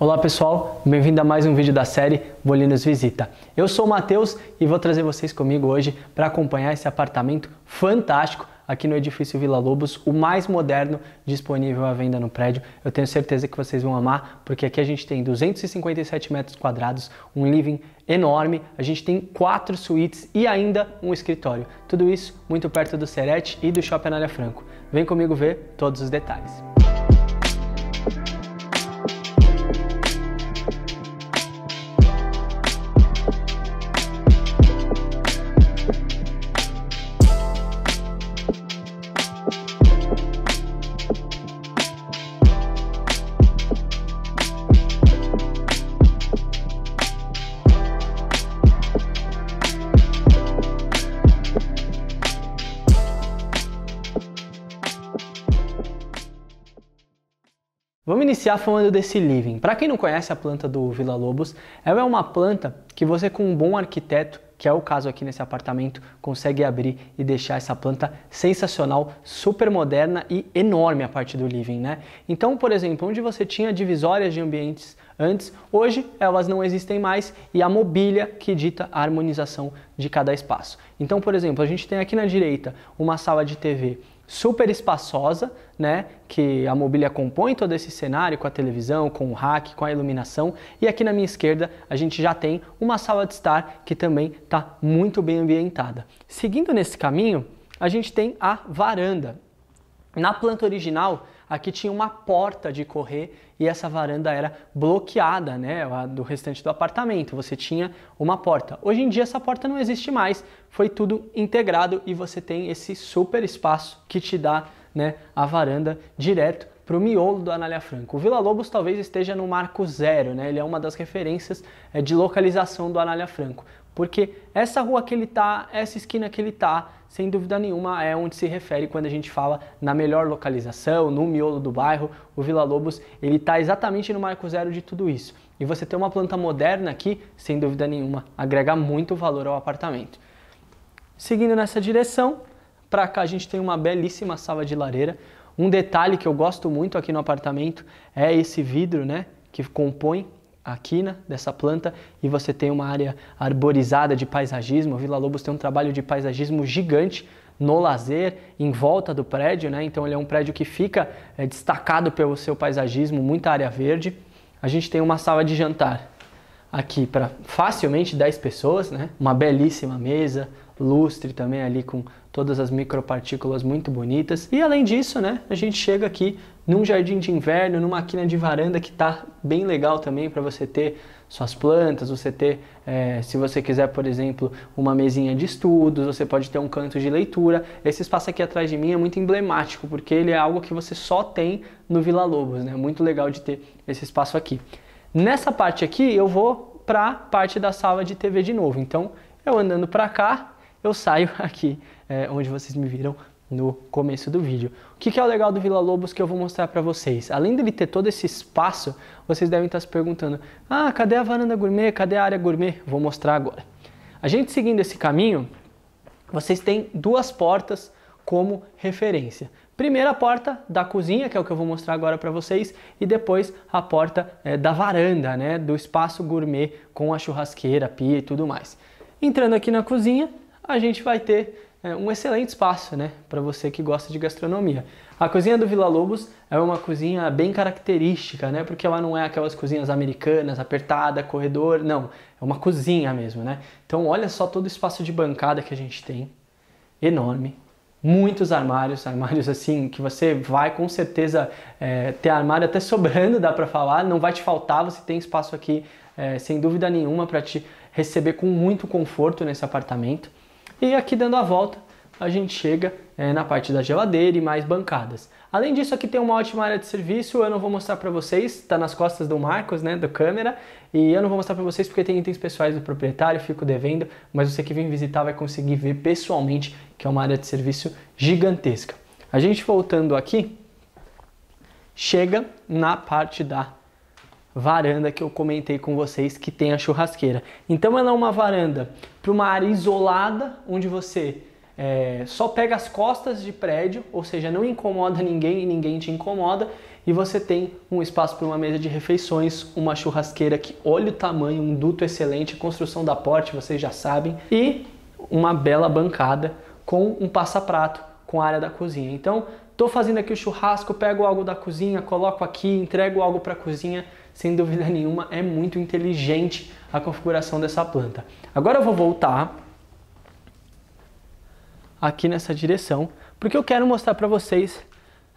Olá pessoal, bem-vindo a mais um vídeo da série Bolinos Visita. Eu sou o Matheus e vou trazer vocês comigo hoje para acompanhar esse apartamento fantástico aqui no edifício Vila Lobos, o mais moderno disponível à venda no prédio. Eu tenho certeza que vocês vão amar, porque aqui a gente tem 257 metros quadrados, um living enorme, a gente tem quatro suítes e ainda um escritório. Tudo isso muito perto do Serete e do Shopping Anália Franco. Vem comigo ver todos os detalhes. Vamos iniciar falando desse living. Para quem não conhece a planta do Vila Lobos, ela é uma planta que você com um bom arquiteto, que é o caso aqui nesse apartamento, consegue abrir e deixar essa planta sensacional, super moderna e enorme a parte do living, né? Então, por exemplo, onde você tinha divisórias de ambientes antes, hoje elas não existem mais e a mobília que dita a harmonização de cada espaço. Então, por exemplo, a gente tem aqui na direita uma sala de TV super espaçosa, né, que a mobília compõe todo esse cenário com a televisão, com o rack, com a iluminação. E aqui na minha esquerda a gente já tem uma sala de estar que também está muito bem ambientada. Seguindo nesse caminho, a gente tem a varanda. Na planta original aqui tinha uma porta de correr e essa varanda era bloqueada, né, do restante do apartamento. Você tinha uma porta. Hoje em dia essa porta não existe mais, foi tudo integrado e você tem esse super espaço que te dá, né, a varanda direto para o miolo do Anália Franco. O Vila Lobos talvez esteja no marco zero, né? ele é uma das referências é, de localização do Anália Franco, porque essa rua que ele está, essa esquina que ele está, sem dúvida nenhuma é onde se refere quando a gente fala na melhor localização, no miolo do bairro, o Vila Lobos ele está exatamente no marco zero de tudo isso. E você ter uma planta moderna aqui, sem dúvida nenhuma, agrega muito valor ao apartamento. Seguindo nessa direção, para cá a gente tem uma belíssima sala de lareira, um detalhe que eu gosto muito aqui no apartamento é esse vidro, né, que compõe a quina dessa planta e você tem uma área arborizada de paisagismo. Vila Lobos tem um trabalho de paisagismo gigante no lazer, em volta do prédio, né? Então ele é um prédio que fica é, destacado pelo seu paisagismo, muita área verde. A gente tem uma sala de jantar aqui para facilmente 10 pessoas, né? Uma belíssima mesa, lustre também ali com todas as micropartículas muito bonitas. E além disso, né, a gente chega aqui num jardim de inverno, numa quina de varanda que tá bem legal também para você ter suas plantas, você ter, é, se você quiser, por exemplo, uma mesinha de estudos, você pode ter um canto de leitura. Esse espaço aqui atrás de mim é muito emblemático, porque ele é algo que você só tem no Vila Lobos, né? Muito legal de ter esse espaço aqui. Nessa parte aqui, eu vou para parte da sala de TV de novo. Então, eu andando para cá, eu saio aqui é, onde vocês me viram no começo do vídeo. O que, que é o legal do Vila Lobos que eu vou mostrar para vocês? Além dele ter todo esse espaço, vocês devem estar se perguntando: ah, cadê a varanda gourmet? Cadê a área gourmet? Vou mostrar agora. A gente seguindo esse caminho, vocês têm duas portas como referência. Primeira porta da cozinha, que é o que eu vou mostrar agora para vocês, e depois a porta é, da varanda, né, do espaço gourmet com a churrasqueira, pia e tudo mais. Entrando aqui na cozinha, a gente vai ter é, um excelente espaço né, para você que gosta de gastronomia. A cozinha do Vila Lobos é uma cozinha bem característica, né? Porque ela não é aquelas cozinhas americanas, apertada, corredor, não. É uma cozinha mesmo, né? Então olha só todo o espaço de bancada que a gente tem. Enorme, muitos armários, armários assim que você vai com certeza é, ter armário até sobrando, dá para falar, não vai te faltar, você tem espaço aqui é, sem dúvida nenhuma para te receber com muito conforto nesse apartamento. E aqui dando a volta, a gente chega é, na parte da geladeira e mais bancadas. Além disso, aqui tem uma ótima área de serviço, eu não vou mostrar para vocês, está nas costas do Marcos, né, do câmera, e eu não vou mostrar para vocês porque tem itens pessoais do proprietário, fico devendo, mas você que vem visitar vai conseguir ver pessoalmente que é uma área de serviço gigantesca. A gente voltando aqui, chega na parte da varanda que eu comentei com vocês que tem a churrasqueira. Então ela é uma varanda para uma área isolada onde você é, só pega as costas de prédio, ou seja, não incomoda ninguém e ninguém te incomoda, e você tem um espaço para uma mesa de refeições, uma churrasqueira que olha o tamanho, um duto excelente, construção da porte, vocês já sabem, e uma bela bancada com um passaprato com a área da cozinha. Então, Estou fazendo aqui o churrasco, pego algo da cozinha, coloco aqui, entrego algo para a cozinha. Sem dúvida nenhuma, é muito inteligente a configuração dessa planta. Agora eu vou voltar aqui nessa direção, porque eu quero mostrar para vocês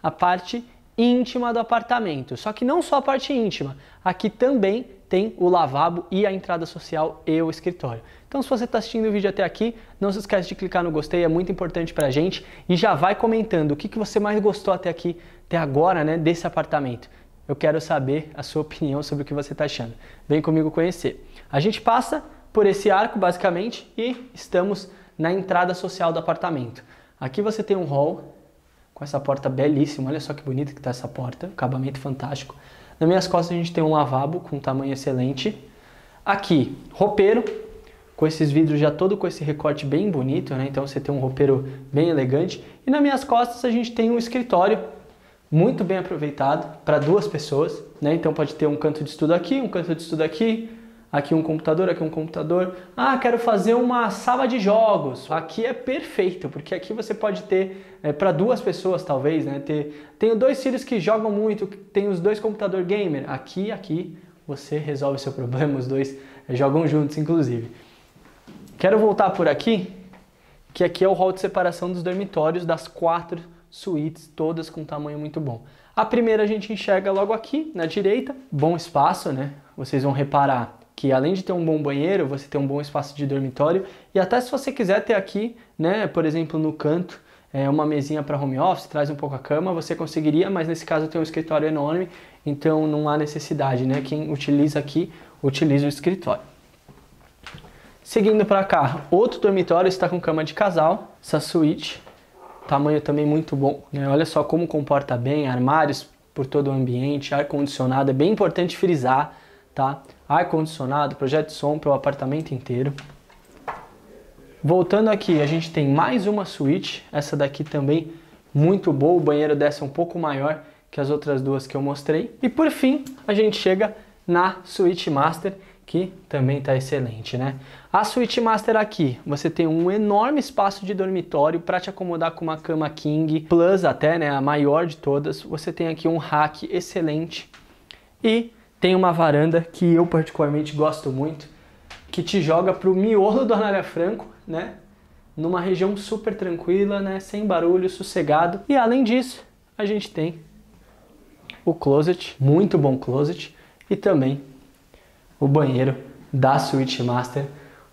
a parte íntima do apartamento. Só que não só a parte íntima, aqui também tem o lavabo e a entrada social e o escritório. Então se você está assistindo o vídeo até aqui, não se esquece de clicar no gostei, é muito importante para a gente e já vai comentando o que, que você mais gostou até aqui, até agora, né, desse apartamento. Eu quero saber a sua opinião sobre o que você está achando. Vem comigo conhecer. A gente passa por esse arco basicamente e estamos na entrada social do apartamento. Aqui você tem um hall com essa porta belíssima, olha só que bonita que está essa porta, acabamento fantástico. Nas minhas costas a gente tem um lavabo com tamanho excelente. Aqui, roupeiro, com esses vidros já todo com esse recorte bem bonito, né? Então você tem um roupeiro bem elegante. E nas minhas costas a gente tem um escritório muito bem aproveitado para duas pessoas, né? Então pode ter um canto de estudo aqui, um canto de estudo aqui, Aqui um computador, aqui um computador. Ah, quero fazer uma sala de jogos. Aqui é perfeito, porque aqui você pode ter é, para duas pessoas talvez, né? Ter, tenho dois filhos que jogam muito, tem os dois computador gamer. Aqui, aqui você resolve seu problema, os dois é, jogam juntos, inclusive. Quero voltar por aqui, que aqui é o hall de separação dos dormitórios das quatro suítes, todas com tamanho muito bom. A primeira a gente enxerga logo aqui na direita, bom espaço, né? Vocês vão reparar que além de ter um bom banheiro, você tem um bom espaço de dormitório e até se você quiser ter aqui, né, por exemplo, no canto, é, uma mesinha para home office, traz um pouco a cama, você conseguiria, mas nesse caso tem um escritório enorme, então não há necessidade, né? Quem utiliza aqui, utiliza o escritório. Seguindo para cá, outro dormitório está com cama de casal, essa suíte, tamanho também muito bom, né? Olha só como comporta bem, armários por todo o ambiente, ar condicionado, é bem importante frisar, tá? ar-condicionado, projeto de som para o apartamento inteiro. Voltando aqui, a gente tem mais uma suíte, essa daqui também muito boa, o banheiro dessa é um pouco maior que as outras duas que eu mostrei. E por fim, a gente chega na suíte master, que também está excelente, né? A suíte master aqui, você tem um enorme espaço de dormitório para te acomodar com uma cama king, plus até, né, a maior de todas. Você tem aqui um rack excelente e tem uma varanda que eu particularmente gosto muito, que te joga para o miolo do Anália Franco, né? Numa região super tranquila, né? Sem barulho, sossegado. E além disso, a gente tem o closet, muito bom closet, e também o banheiro da Switch Master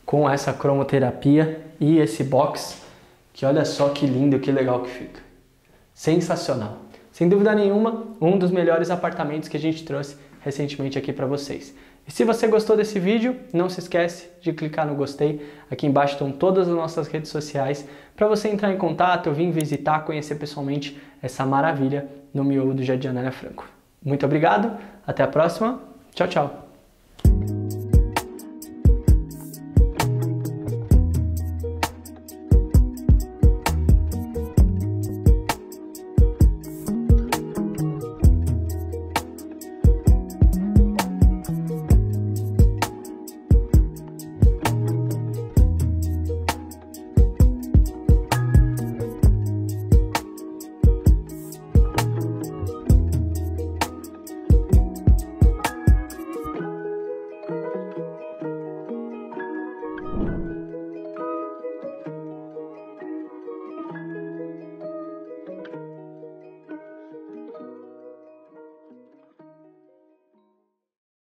com essa cromoterapia e esse box, que olha só que lindo, que legal que fica. Sensacional. Sem dúvida nenhuma, um dos melhores apartamentos que a gente trouxe recentemente aqui para vocês. E se você gostou desse vídeo, não se esquece de clicar no gostei. Aqui embaixo estão todas as nossas redes sociais para você entrar em contato, vir visitar, conhecer pessoalmente essa maravilha no miolo do Jardim Anália Franco. Muito obrigado, até a próxima. Tchau, tchau.